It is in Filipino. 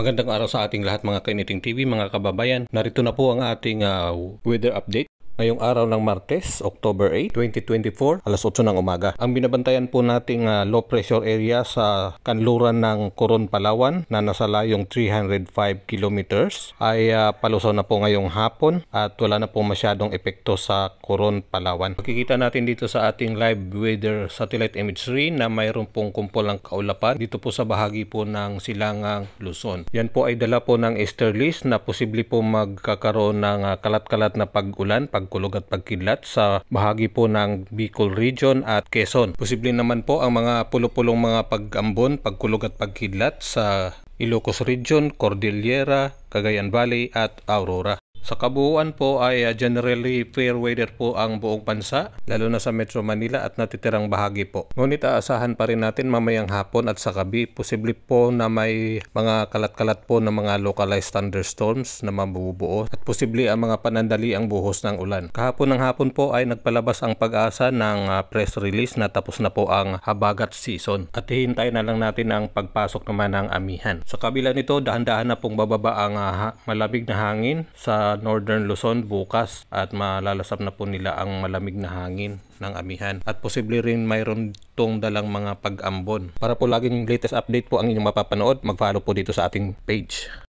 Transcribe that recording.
Magandang araw sa ating lahat mga Kainiting TV, mga kababayan. Narito na po ang ating uh, weather update ngayong araw ng Martes, October 8, 2024, alas 8 ng umaga. Ang binabantayan po nating uh, low pressure area sa kanluran ng Coron, Palawan na nasa layong 305 kilometers ay uh, palusaw na po ngayong hapon at wala na po masyadong epekto sa Coron, Palawan. Makikita natin dito sa ating live weather satellite imagery na mayroon pong kumpol ng kaulapan dito po sa bahagi po ng Silangang Luzon. Yan po ay dala po ng Easterlies na posible po magkakaroon ng uh, kalat-kalat na pag-ulan, pag pagkulog at pagkidlat sa bahagi po ng Bicol Region at Quezon. Posible naman po ang mga pulupulong mga pagambon, pagkulog at pagkidlat sa Ilocos Region, Cordillera, Cagayan Valley at Aurora. Sa kabuuan po ay ah, generally fair weather po ang buong bansa, lalo na sa Metro Manila at natitirang bahagi po. Ngunit aasahan pa rin natin mamayang hapon at sa gabi, posible po na may mga kalat-kalat po ng mga localized thunderstorms na mabubuo at posible ang mga panandali ang buhos ng ulan. Kahapon ng hapon po ay nagpalabas ang pag-asa ng ah, press release na tapos na po ang habagat season at hihintayin na lang natin ang pagpasok naman ng amihan. Sa kabila nito, dahan-dahan na pong bababa ang ah, malabig na hangin sa Northern Luzon bukas at malalasap na po nila ang malamig na hangin ng amihan. At posible rin mayroon tong dalang mga pag-ambon. Para po laging latest update po ang inyong mapapanood, mag-follow po dito sa ating page.